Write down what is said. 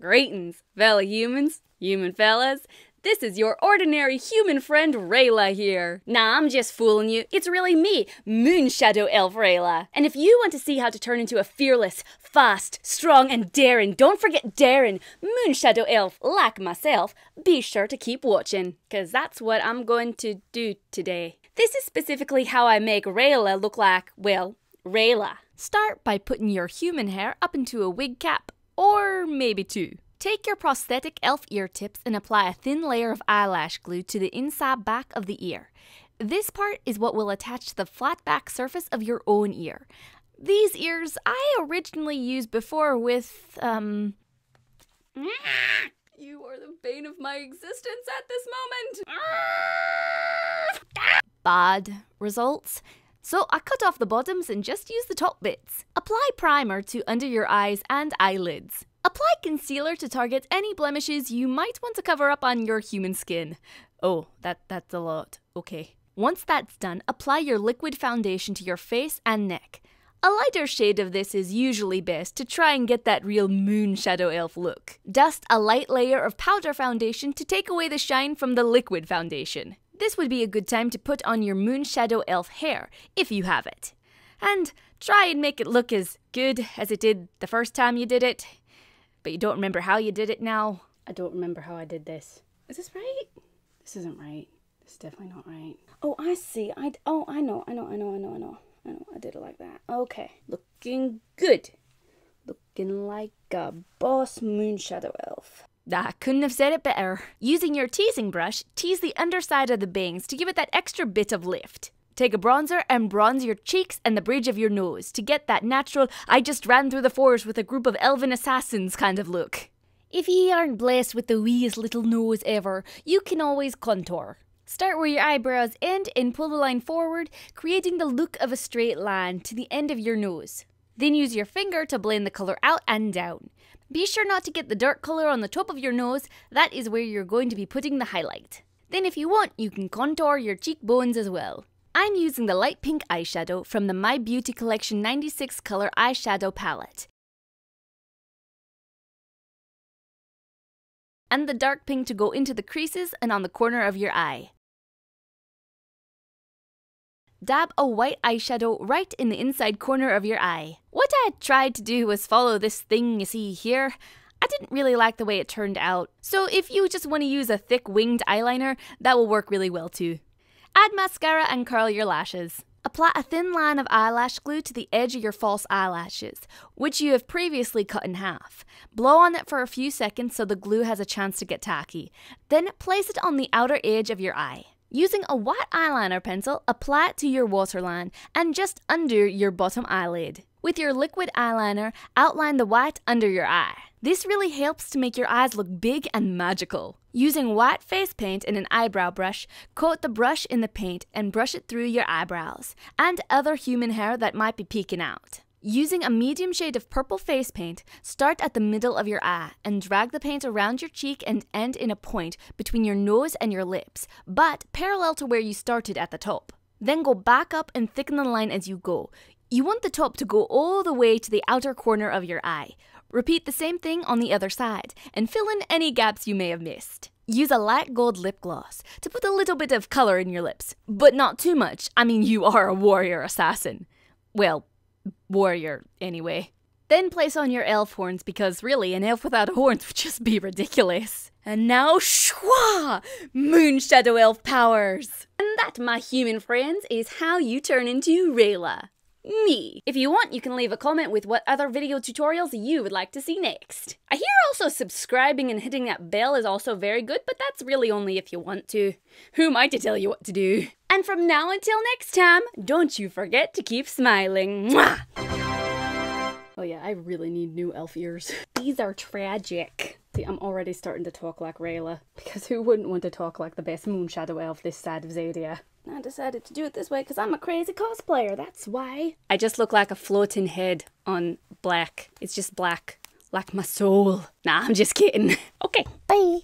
Greetings, fellow humans, human fellas. This is your ordinary human friend Rayla here. Nah, I'm just fooling you. It's really me, Moonshadow Shadow Elf Rayla. And if you want to see how to turn into a fearless, fast, strong, and daring, don't forget daring, moonshadow Elf, like myself, be sure to keep watching, because that's what I'm going to do today. This is specifically how I make Rayla look like, well, Rayla. Start by putting your human hair up into a wig cap or maybe two. Take your prosthetic elf ear tips and apply a thin layer of eyelash glue to the inside back of the ear. This part is what will attach to the flat back surface of your own ear. These ears I originally used before with, um. You are the bane of my existence at this moment! Bad results. So I cut off the bottoms and just use the top bits. Apply primer to under your eyes and eyelids. Apply concealer to target any blemishes you might want to cover up on your human skin. Oh, that, that's a lot. Okay. Once that's done, apply your liquid foundation to your face and neck. A lighter shade of this is usually best to try and get that real moon shadow elf look. Dust a light layer of powder foundation to take away the shine from the liquid foundation. This would be a good time to put on your moonshadow elf hair, if you have it. And try and make it look as good as it did the first time you did it. But you don't remember how you did it now. I don't remember how I did this. Is this right? This isn't right. This is definitely not right. Oh, I see. I oh, I know. I know. I know. I know. I know. I know. I did it like that. Okay. Looking good. Looking like a boss moonshadow elf. I ah, couldn't have said it better. Using your teasing brush, tease the underside of the bangs to give it that extra bit of lift. Take a bronzer and bronze your cheeks and the bridge of your nose to get that natural, I just ran through the forest with a group of elven assassins kind of look. If ye aren't blessed with the weeest little nose ever, you can always contour. Start where your eyebrows end and pull the line forward, creating the look of a straight line to the end of your nose. Then use your finger to blend the color out and down. Be sure not to get the dark colour on the top of your nose, that is where you're going to be putting the highlight. Then if you want, you can contour your cheekbones as well. I'm using the light pink eyeshadow from the My Beauty Collection 96 colour eyeshadow palette. And the dark pink to go into the creases and on the corner of your eye. Dab a white eyeshadow right in the inside corner of your eye. What I tried to do was follow this thing you see here. I didn't really like the way it turned out, so if you just want to use a thick winged eyeliner, that will work really well too. Add mascara and curl your lashes. Apply a thin line of eyelash glue to the edge of your false eyelashes, which you have previously cut in half. Blow on it for a few seconds so the glue has a chance to get tacky. Then place it on the outer edge of your eye. Using a white eyeliner pencil, apply it to your waterline and just under your bottom eyelid. With your liquid eyeliner, outline the white under your eye. This really helps to make your eyes look big and magical. Using white face paint and an eyebrow brush, coat the brush in the paint and brush it through your eyebrows and other human hair that might be peeking out. Using a medium shade of purple face paint, start at the middle of your eye and drag the paint around your cheek and end in a point between your nose and your lips, but parallel to where you started at the top. Then go back up and thicken the line as you go. You want the top to go all the way to the outer corner of your eye. Repeat the same thing on the other side and fill in any gaps you may have missed. Use a light gold lip gloss to put a little bit of color in your lips, but not too much. I mean, you are a warrior assassin. Well, warrior, anyway. Then place on your elf horns because really, an elf without horns would just be ridiculous. And now, schwa! Moonshadow elf powers! And that, my human friends, is how you turn into Rayla. Me. If you want, you can leave a comment with what other video tutorials you would like to see next. I hear also subscribing and hitting that bell is also very good, but that's really only if you want to. Who am I to tell you what to do? And from now until next time, don't you forget to keep smiling. Mwah! Oh yeah, I really need new elf ears. These are tragic. See, I'm already starting to talk like Rayla. Because who wouldn't want to talk like the best Moonshadow elf this side of Zadia? I decided to do it this way because I'm a crazy cosplayer, that's why. I just look like a floating head on black. It's just black. Like my soul. Nah, I'm just kidding. okay. Bye.